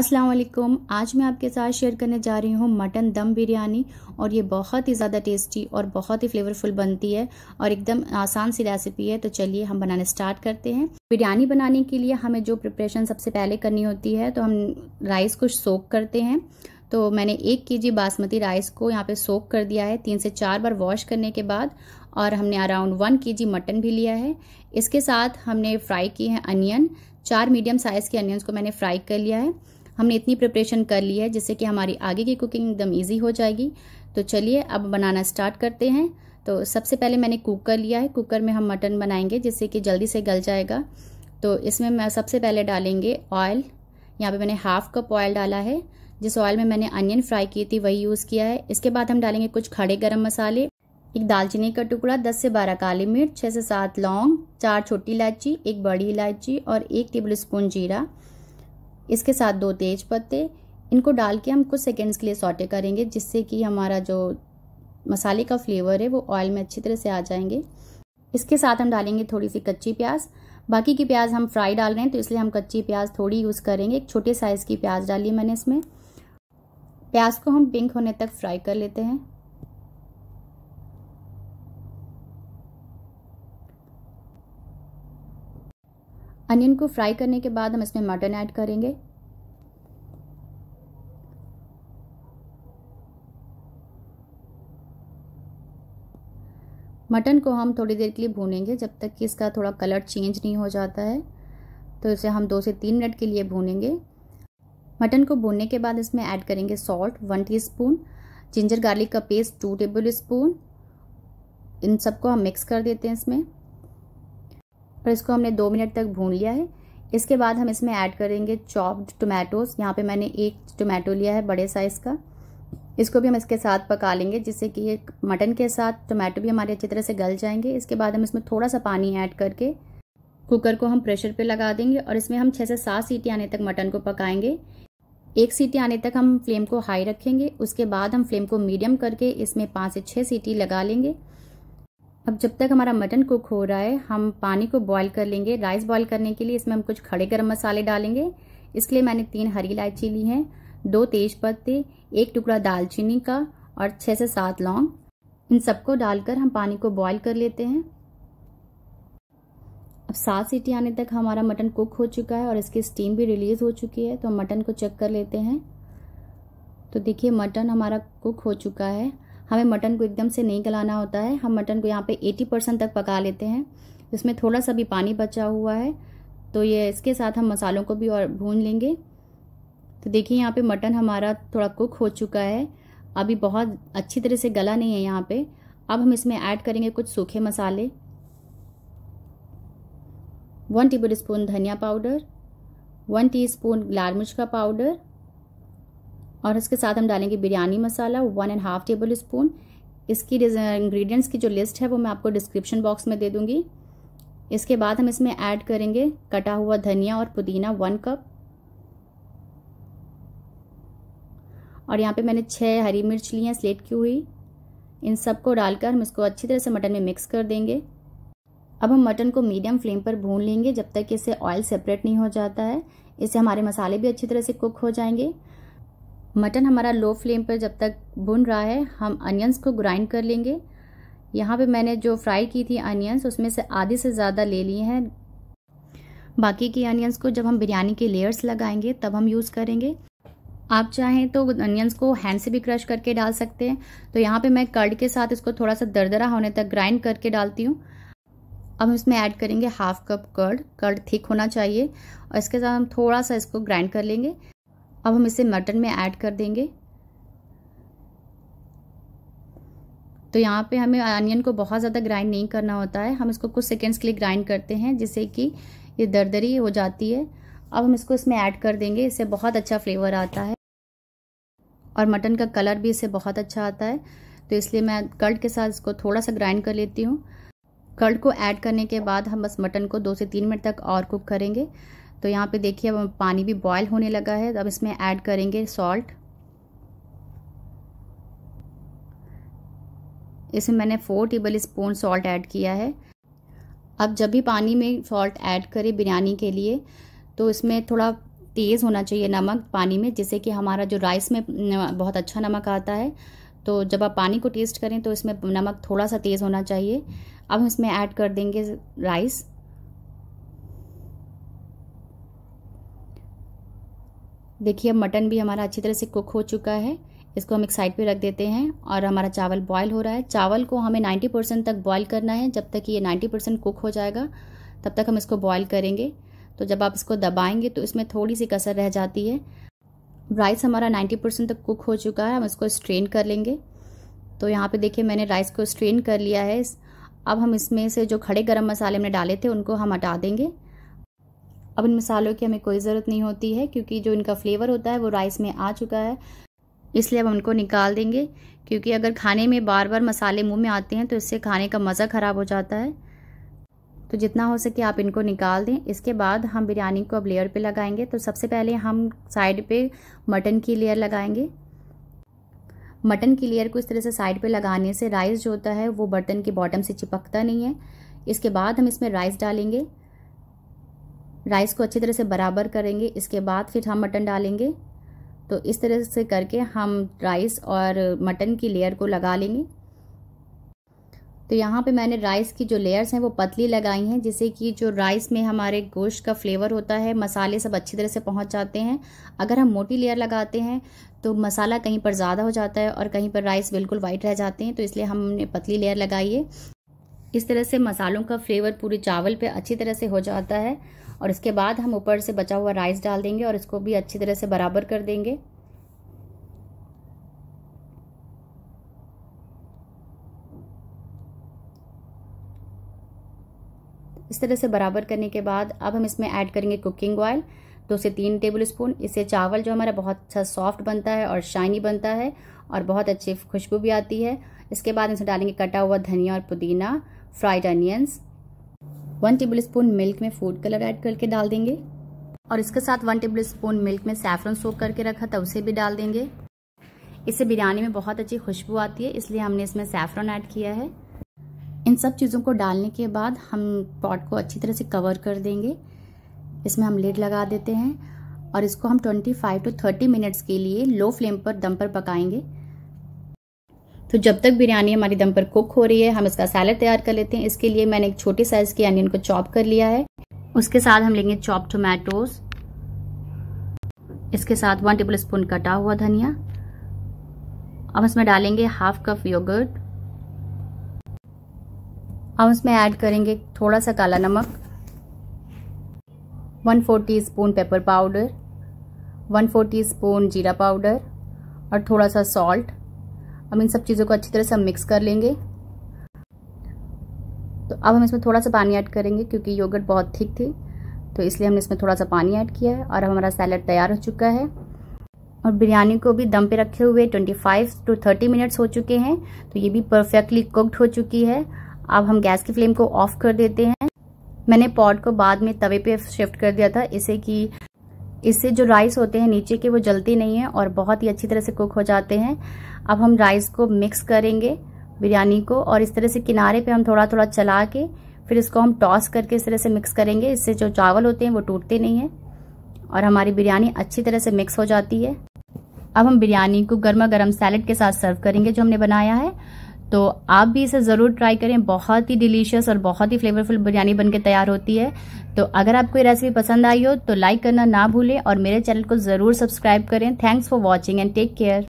अस्सलाम वालेकुम आज मैं आपके साथ शेयर करने जा रही हूँ मटन दम बिरयानी और ये बहुत ही ज़्यादा टेस्टी और बहुत ही फ्लेवरफुल बनती है और एकदम आसान सी रेसिपी है तो चलिए हम बनाना स्टार्ट करते हैं बिरयानी बनाने के लिए हमें जो प्रिपरेशन सबसे पहले करनी होती है तो हम राइस को सोक करते हैं तो मैंने एक के जी बासमती राइस को यहाँ पे सोक कर दिया है तीन से चार बार वॉश करने के बाद और हमने अराउंड वन के जी मटन भी लिया है इसके साथ हमने फ्राई की है अनियन चार मीडियम साइज़ के अनियंस को मैंने फ्राई कर लिया है हमने इतनी प्रिपरेशन कर ली है जिससे कि हमारी आगे की कुकिंग एकदम ईजी हो जाएगी तो चलिए अब बनाना स्टार्ट करते हैं तो सबसे पहले मैंने कुकर लिया है कुकर में हम मटन बनाएंगे जिससे कि जल्दी से गल जाएगा तो इसमें मैं सबसे पहले डालेंगे ऑयल यहाँ पे मैंने हाफ कप ऑयल डाला है जिस ऑयल में मैंने अनियन फ्राई की थी वही यूज़ किया है इसके बाद हम डालेंगे कुछ खड़े गरम मसाले एक दालचीनी का टुकड़ा दस से बारह काली मिर्च छः से सात लौंग चार छोटी इलायची एक बड़ी इलायची और एक टेबल स्पून जीरा इसके साथ दो तेज पत्ते इनको डाल के हम कुछ सेकेंड्स के लिए सॉटे करेंगे जिससे कि हमारा जो मसाले का फ्लेवर है वो ऑयल में अच्छी तरह से आ जाएंगे इसके साथ हम डालेंगे थोड़ी सी कच्ची प्याज बाकी की प्याज हम फ्राई डाल रहे हैं तो इसलिए हम कच्ची प्याज थोड़ी यूज़ करेंगे एक छोटे साइज़ की प्याज डाली मैंने इसमें प्याज को हम पिंक होने तक फ्राई कर लेते हैं अनियन को फ्राई करने के बाद हम इसमें मटन ऐड करेंगे मटन को हम थोड़ी देर के लिए भूनेंगे जब तक कि इसका थोड़ा कलर चेंज नहीं हो जाता है तो इसे हम दो से तीन मिनट के लिए भूनेंगे मटन को भूनने के बाद इसमें ऐड करेंगे salt one teaspoon ginger garlic का पेस्ट टू टेबल स्पून इन सबको हम मिक्स कर देते हैं इसमें और इसको हमने दो मिनट तक भून लिया है इसके बाद हम इसमें ऐड करेंगे चॉप्ड टोमेटोज़ यहाँ पे मैंने एक टोमेटो लिया है बड़े साइज़ का इसको भी हम इसके साथ पका लेंगे जिससे कि ये मटन के साथ टोमेटो भी हमारे अच्छी तरह से गल जाएंगे इसके बाद हम इसमें थोड़ा सा पानी ऐड करके कुकर को हम प्रेशर पे लगा देंगे और इसमें हम छः से सात सीटी आने तक मटन को पकाएंगे एक सीटी आने तक हम फ्लेम को हाई रखेंगे उसके बाद हम फ्लेम को मीडियम करके इसमें पाँच से छः सीटी लगा लेंगे अब जब तक हमारा मटन कुक हो रहा है हम पानी को बॉईल कर लेंगे राइस बॉईल करने के लिए इसमें हम कुछ खड़े गर्म मसाले डालेंगे इसके लिए मैंने तीन हरी इलायची ली है दो तेज पत्ते एक टुकड़ा दालचीनी का और छः से सात लौंग इन सबको डालकर हम पानी को बॉईल कर लेते हैं अब सात सीटी आने तक हमारा मटन कुक हो चुका है और इसकी स्टीम भी रिलीज़ हो चुकी है तो मटन को चेक कर लेते हैं तो देखिए मटन हमारा कुक हो चुका है हमें मटन को एकदम से नहीं गलाना होता है हम मटन को यहाँ पे 80 परसेंट तक पका लेते हैं इसमें थोड़ा सा भी पानी बचा हुआ है तो ये इसके साथ हम मसालों को भी और भून लेंगे तो देखिए यहाँ पे मटन हमारा थोड़ा कुक हो चुका है अभी बहुत अच्छी तरह से गला नहीं है यहाँ पर अब हम इसमें ऐड करेंगे कुछ सूखे मसाले वन टेबल स्पून धनिया पाउडर वन टी स्पून लाल मिर्च का पाउडर और इसके साथ हम डालेंगे biryani masala one and half tablespoon इसकी इंग्रेडिएंट्स की जो लिस्ट है वो मैं आपको डिस्क्रिप्शन बॉक्स में दे दूंगी इसके बाद हम इसमें ऐड करेंगे कटा हुआ धनिया और पुदीना वन कप और यहाँ पे मैंने छः हरी मिर्च ली हैं स्लेट की हुई इन सबको डालकर हम इसको अच्छी तरह से मटन में मिक्स कर देंगे अब हम मटन को मीडियम फ्लेम पर भून लेंगे जब तक कि इससे ऑयल सेपरेट नहीं हो जाता है इससे हमारे मसाले भी अच्छी तरह से कुक हो जाएंगे मटन हमारा लो फ्लेम पर जब तक भुन रहा है हम अनियंस को ग्राइंड कर लेंगे यहाँ पे मैंने जो फ्राई की थी अनियंस उसमें से आधी से ज़्यादा ले लिए हैं बाकी की अनियंस को जब हम बिरयानी के लेयर्स लगाएंगे तब हम यूज़ करेंगे आप चाहें तो अनियंस को हैंड से भी क्रश करके डाल सकते हैं तो यहाँ पे मैं कर्ड के साथ इसको थोड़ा सा दरदरा होने तक ग्राइंड करके डालती हूँ अब हम इसमें ऐड करेंगे half cup curd curd thick होना चाहिए और इसके साथ हम थोड़ा सा इसको ग्राइंड कर लेंगे अब हम इसे मटन में ऐड कर देंगे तो यहाँ पे हमें अनियन को बहुत ज़्यादा ग्राइंड नहीं करना होता है हम इसको कुछ सेकेंड्स के लिए ग्राइंड करते हैं जिससे कि ये दरदरी हो जाती है अब हम इसको इसमें ऐड कर देंगे इससे बहुत अच्छा फ्लेवर आता है और मटन का कलर भी इससे बहुत अच्छा आता है तो इसलिए मैं कर्ड के साथ इसको थोड़ा सा ग्राइंड कर लेती हूँ कर्ड को ऐड करने के बाद हम बस मटन को दो से तीन मिनट तक और कुक करेंगे तो यहाँ पे देखिए अब पानी भी बॉयल होने लगा है अब इसमें ऐड करेंगे सॉल्ट इसमें मैंने four tablespoon salt add किया है अब जब भी पानी में सॉल्ट ऐड करें बिरयानी के लिए तो इसमें थोड़ा तेज़ होना चाहिए नमक पानी में जिससे कि हमारा जो राइस में बहुत अच्छा नमक आता है तो जब आप पानी को टेस्ट करें तो इसमें नमक थोड़ा सा तेज़ होना चाहिए अब हम इसमें ऐड कर देंगे राइस देखिए मटन भी हमारा अच्छी तरह से कुक हो चुका है इसको हम एक साइड पे रख देते हैं और हमारा चावल बॉयल हो रहा है चावल को हमें 90 परसेंट तक बॉयल करना है जब तक ये 90 परसेंट कुक हो जाएगा तब तक हम इसको बॉयल करेंगे तो जब आप इसको दबाएंगे तो इसमें थोड़ी सी कसर रह जाती है राइस हमारा 90 परसेंट तक कुक हो चुका है हम इसको स्ट्रेन कर लेंगे तो यहाँ पर देखिए मैंने राइस को स्ट्रेन कर लिया है अब हम इसमें से जो खड़े गर्म मसाले हमने डाले थे उनको हम हटा देंगे अब इन मसालों की हमें कोई ज़रूरत नहीं होती है क्योंकि जो इनका फ्लेवर होता है वो राइस में आ चुका है इसलिए अब हम उनको निकाल देंगे क्योंकि अगर खाने में बार बार मसाले मुंह में आते हैं तो इससे खाने का मज़ा ख़राब हो जाता है तो जितना हो सके आप इनको निकाल दें इसके बाद हम बिरयानी को अब लेयर पे लगाएंगे तो सबसे पहले हम साइड पे मटन की लेयर लगाएंगे मटन की लेयर को इस तरह से साइड पे लगाने से राइस जो होता है वो बर्तन के बॉटम से चिपकता नहीं है इसके बाद हम इसमें राइस डालेंगे राइस को अच्छी तरह से बराबर करेंगे इसके बाद फिर हम मटन डालेंगे तो इस तरह से करके हम राइस और मटन की लेयर को लगा लेंगे तो यहाँ पे मैंने राइस की जो लेयर्स हैं वो पतली लगाई हैं जिससे कि जो राइस में हमारे गोश्त का फ्लेवर होता है मसाले सब अच्छी तरह से पहुँच जाते हैं अगर हम मोटी लेयर लगाते हैं तो मसाला कहीं पर ज़्यादा हो जाता है और कहीं पर राइस बिल्कुल वाइट रह जाते हैं तो इसलिए हमने पतली लेयर लगाई है इस तरह से मसालों का फ्लेवर पूरे चावल पर अच्छी तरह से हो जाता है और इसके बाद हम ऊपर से बचा हुआ राइस डाल देंगे और इसको भी अच्छी तरह से बराबर कर देंगे इस तरह से बराबर करने के बाद अब हम इसमें ऐड करेंगे कुकिंग ऑयल दो से तीन टेबल स्पून इससे चावल जो हमारा बहुत अच्छा सॉफ्ट बनता है और शाइनी बनता है और बहुत अच्छी खुशबू भी आती है इसके बाद इसमें डालेंगे कटा हुआ धनिया और पुदीना fried onions one tablespoon milk में फूड कलर ऐड करके डाल देंगे और इसके साथ वन टेबल स्पून मिल्क में सैफरन सोक करके रखा था उसे भी डाल देंगे इससे बिरयानी में बहुत अच्छी खुशबू आती है इसलिए हमने इसमें सैफरन ऐड किया है इन सब चीज़ों को डालने के बाद हम पॉट को अच्छी तरह से कवर कर देंगे इसमें हम लेड लगा देते हैं और इसको हम 25 टू थर्टी मिनट्स के लिए लो फ्लेम पर दम पर पकाएंगे तो जब तक बिरयानी हमारी दम पर कुक हो रही है हम इसका सैलड तैयार कर लेते हैं इसके लिए मैंने एक छोटे साइज के अनियन को चॉप कर लिया है उसके साथ हम लेंगे चॉप टोमेटोज इसके साथ वन टेबल स्पून कटा हुआ धनिया अब इसमें डालेंगे हाफ कप योगर्ट अब इसमें ऐड करेंगे थोड़ा सा काला नमक one four teaspoon pepper powder one four teaspoon जीरा पाउडर और थोड़ा सा सॉल्ट हम इन सब चीज़ों को अच्छी तरह से हम मिक्स कर लेंगे तो अब हम इसमें थोड़ा सा पानी ऐड करेंगे क्योंकि योगर्ट बहुत थिक थी तो इसलिए हमने इसमें थोड़ा सा पानी ऐड किया है और अब हमारा सैलड तैयार हो चुका है और बिरयानी को भी दम पे रखे हुए 25 टू थर्टी मिनट्स हो चुके हैं तो ये भी परफेक्टली कुकड हो चुकी है अब हम गैस की फ्लेम को ऑफ कर देते हैं मैंने पॉट को बाद में तवे पे शिफ्ट कर दिया था इसे कि इससे जो राइस होते हैं नीचे के वो जलते नहीं हैं और बहुत ही अच्छी तरह से कुक हो जाते हैं अब हम राइस को मिक्स करेंगे बिरयानी को और इस तरह से किनारे पे हम थोड़ा थोड़ा चला के फिर इसको हम टॉस करके इस तरह से मिक्स करेंगे इससे जो चावल होते हैं वो टूटते नहीं हैं और हमारी बिरयानी अच्छी तरह से मिक्स हो जाती है अब हम बिरयानी को गर्मा गर्म सैलड के साथ सर्व करेंगे जो हमने बनाया है तो आप भी इसे ज़रूर ट्राई करें बहुत ही डिलीशियस और बहुत ही फ्लेवरफुल बिरयानी बनकर तैयार होती है तो अगर आपको ये रेसिपी पसंद आई हो तो लाइक करना ना भूलें और मेरे चैनल को ज़रूर सब्सक्राइब करें thanks for watching and take care